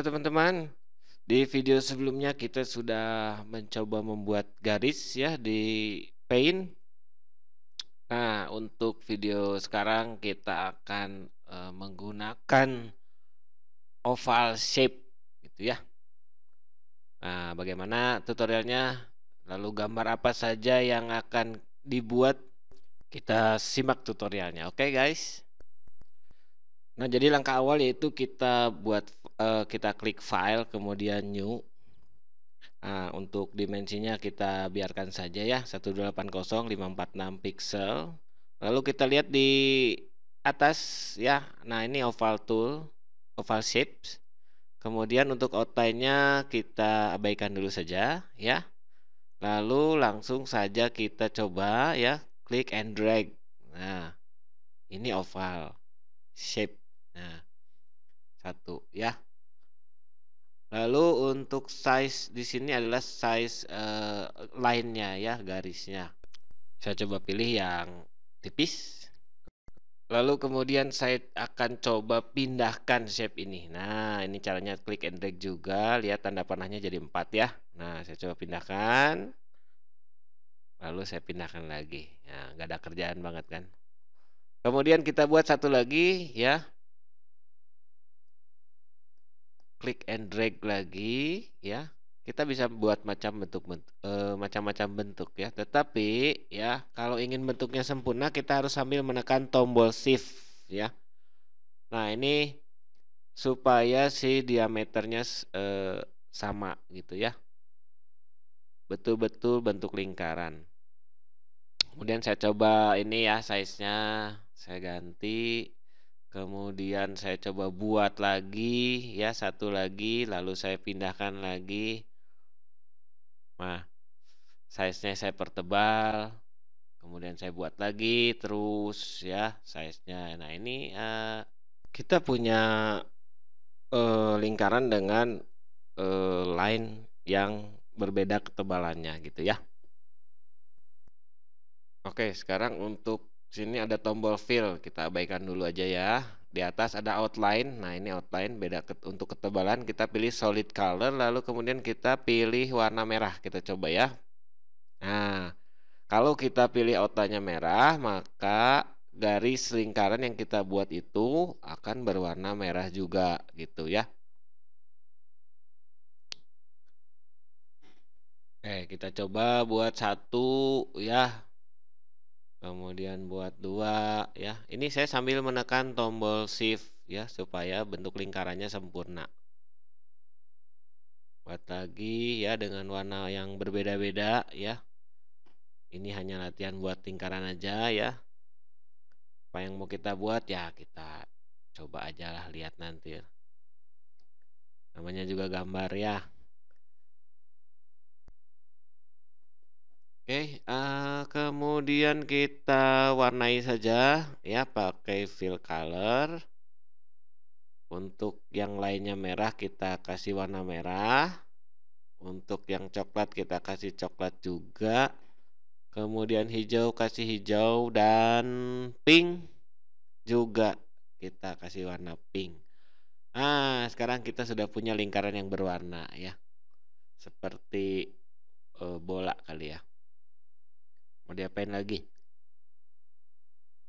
Halo teman-teman, di video sebelumnya kita sudah mencoba membuat garis ya di Paint. Nah, untuk video sekarang kita akan e, menggunakan oval shape gitu ya. Nah, bagaimana tutorialnya? Lalu gambar apa saja yang akan dibuat? Kita simak tutorialnya. Oke, okay, guys. Nah, jadi langkah awal yaitu kita buat uh, kita klik file kemudian new. Nah, untuk dimensinya kita biarkan saja ya 1280546 pixel. Lalu kita lihat di atas ya. Nah, ini oval tool, oval shapes. Kemudian untuk outline-nya kita abaikan dulu saja ya. Lalu langsung saja kita coba ya, klik and drag. Nah, ini oval shape satu ya lalu untuk size di sini adalah size uh, eh, lainnya ya garisnya saya coba pilih yang tipis lalu kemudian saya akan coba pindahkan shape ini nah ini caranya klik and drag juga lihat tanda panahnya jadi empat ya nah saya coba pindahkan lalu saya pindahkan lagi nah, nggak ada kerjaan banget kan kemudian kita buat satu lagi ya klik and drag lagi ya kita bisa buat macam bentuk bentuk e, eh, macam-macam bentuk ya tetapi ya kalau ingin bentuknya sempurna kita harus sambil menekan tombol shift ya nah ini supaya si diameternya e, sama gitu ya betul-betul bentuk lingkaran kemudian saya coba ini ya size nya saya ganti kemudian saya coba buat lagi ya satu lagi lalu saya pindahkan lagi nah size-nya saya pertebal kemudian saya buat lagi terus ya size-nya nah ini uh, kita punya uh, lingkaran dengan uh, line yang berbeda ketebalannya gitu ya Oke sekarang untuk sini ada tombol fill kita abaikan dulu aja ya di atas ada outline nah ini outline beda ke, untuk ketebalan kita pilih solid color lalu kemudian kita pilih warna merah kita coba ya nah kalau kita pilih outline merah maka garis lingkaran yang kita buat itu akan berwarna merah juga gitu ya eh kita coba buat satu ya kemudian buat dua ya ini saya sambil menekan tombol shift ya supaya bentuk lingkarannya sempurna buat lagi ya dengan warna yang berbeda-beda ya ini hanya latihan buat lingkaran aja ya apa yang mau kita buat ya kita coba aja lah lihat nanti namanya juga gambar ya Oke, uh, kemudian kita warnai saja ya pakai fill color. Untuk yang lainnya merah kita kasih warna merah. Untuk yang coklat kita kasih coklat juga. Kemudian hijau kasih hijau dan pink juga kita kasih warna pink. Ah, sekarang kita sudah punya lingkaran yang berwarna ya. Seperti uh, bola kali ya mau diapain lagi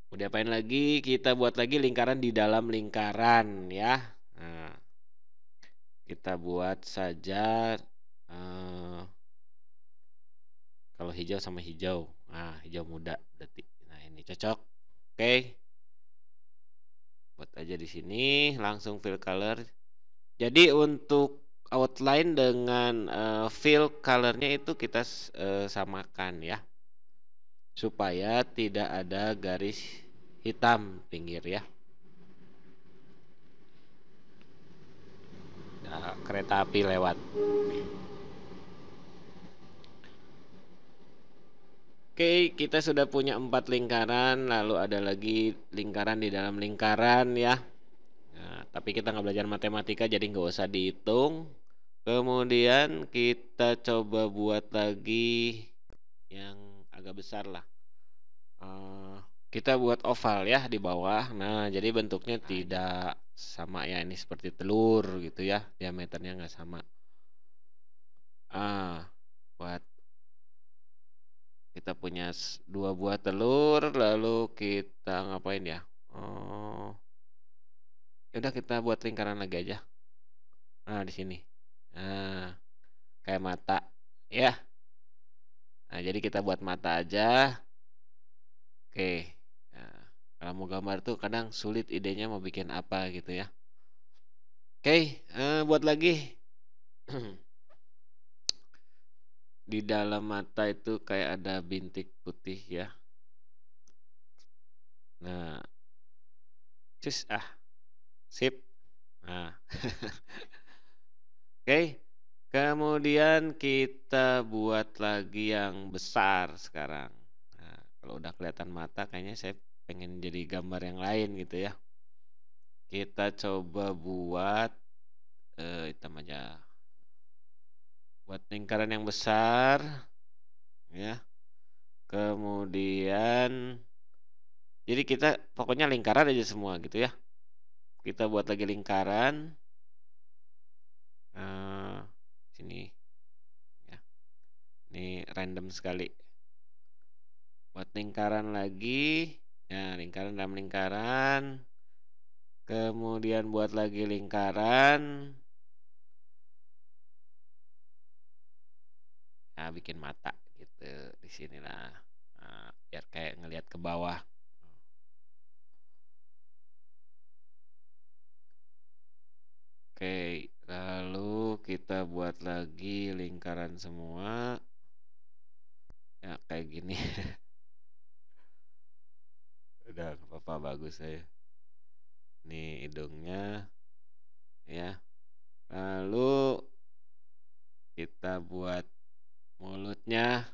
mau diapain lagi kita buat lagi lingkaran di dalam lingkaran ya nah, kita buat saja uh, kalau hijau sama hijau nah hijau muda berarti nah ini cocok oke okay. buat aja di sini langsung fill color jadi untuk outline dengan uh, fill colornya itu kita uh, samakan ya supaya tidak ada garis hitam pinggir ya nah, kereta api lewat Oke, kita sudah punya empat lingkaran, lalu ada lagi lingkaran di dalam lingkaran ya. Nah, tapi kita nggak belajar matematika, jadi nggak usah dihitung. Kemudian kita coba buat lagi yang agak besar lah. Eh, kita buat oval ya di bawah nah jadi bentuknya tidak sama ya ini seperti telur gitu ya diameternya nggak sama ah buat kita punya dua buah telur lalu kita ngapain ya oh ya udah kita buat lingkaran lagi aja nah di sini nah kayak mata ya nah jadi kita buat mata aja Oke. Nah, kalau mau gambar tuh kadang sulit idenya mau bikin apa gitu ya. Oke, uh, buat lagi. Di dalam mata itu kayak ada bintik putih ya. Nah, cus ah, sip. Nah, oke. Okay. Kemudian kita buat lagi yang besar sekarang kalau udah kelihatan mata kayaknya saya pengen jadi gambar yang lain gitu ya kita coba buat eh, hitam aja buat lingkaran yang besar ya kemudian jadi kita pokoknya lingkaran aja semua gitu ya kita buat lagi lingkaran nah, sini ya ini random sekali buat lingkaran lagi nah lingkaran dalam lingkaran kemudian buat lagi lingkaran nah bikin mata gitu di sinilah nah, biar kayak ngelihat ke bawah oke lalu kita buat lagi lingkaran semua ya kayak gini udah nggak apa-apa bagus ya ini hidungnya ya lalu kita buat mulutnya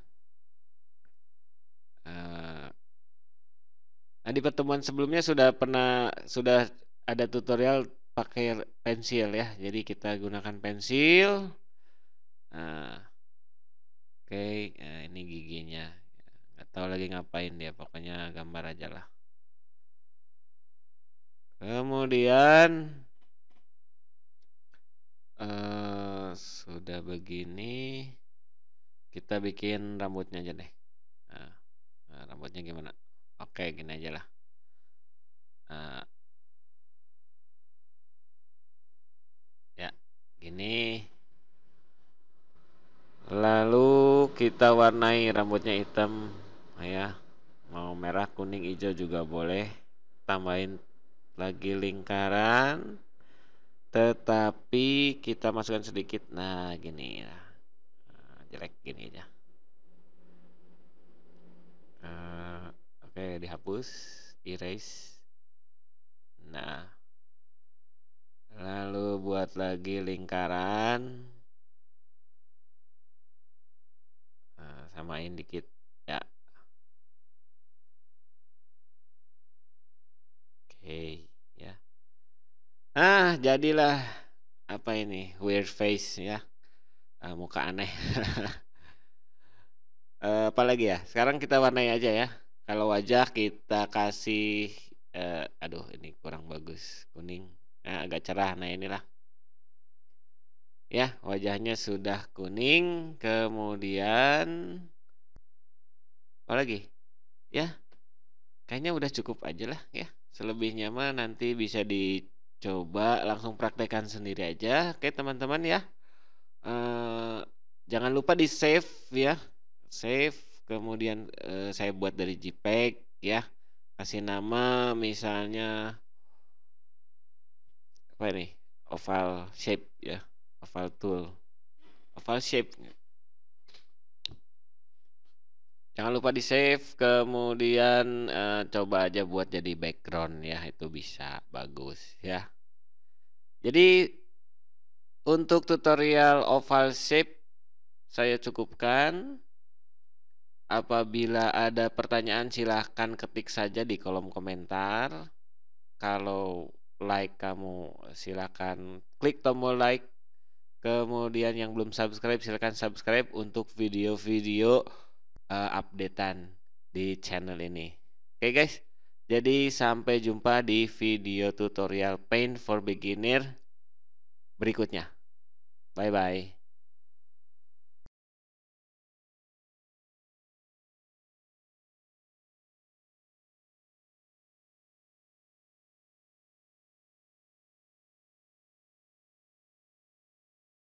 eh, nah di pertemuan sebelumnya sudah pernah sudah ada tutorial pakai pensil ya jadi kita gunakan pensil nah, oke okay. Eh, ini giginya nggak tahu lagi ngapain dia pokoknya gambar aja lah kemudian uh, sudah begini kita bikin rambutnya aja deh nah, nah, rambutnya gimana oke gini aja lah nah, ya gini lalu kita warnai rambutnya hitam ya mau merah kuning hijau juga boleh tambahin lagi lingkaran tetapi kita masukkan sedikit nah gini ya nah, jelek gini aja uh, oke okay, dihapus erase nah lalu buat lagi lingkaran uh, samain dikit jadilah apa ini weird face ya uh, muka aneh uh, apalagi ya sekarang kita warnai aja ya kalau wajah kita kasih uh, aduh ini kurang bagus kuning nah, agak cerah nah inilah ya wajahnya sudah kuning kemudian apalagi ya kayaknya udah cukup aja lah ya selebihnya mah nanti bisa di coba langsung praktekkan sendiri aja oke teman-teman ya e, jangan lupa di save ya save kemudian e, saya buat dari JPEG ya kasih nama misalnya apa ini oval shape ya oval tool oval shape Jangan lupa di save, kemudian uh, coba aja buat jadi background ya, itu bisa bagus ya. Jadi untuk tutorial oval shape saya cukupkan. Apabila ada pertanyaan silahkan ketik saja di kolom komentar. Kalau like kamu silahkan klik tombol like. Kemudian yang belum subscribe silahkan subscribe untuk video-video uh, updatean di channel ini. Oke okay guys, jadi sampai jumpa di video tutorial Paint for Beginner berikutnya. Bye bye.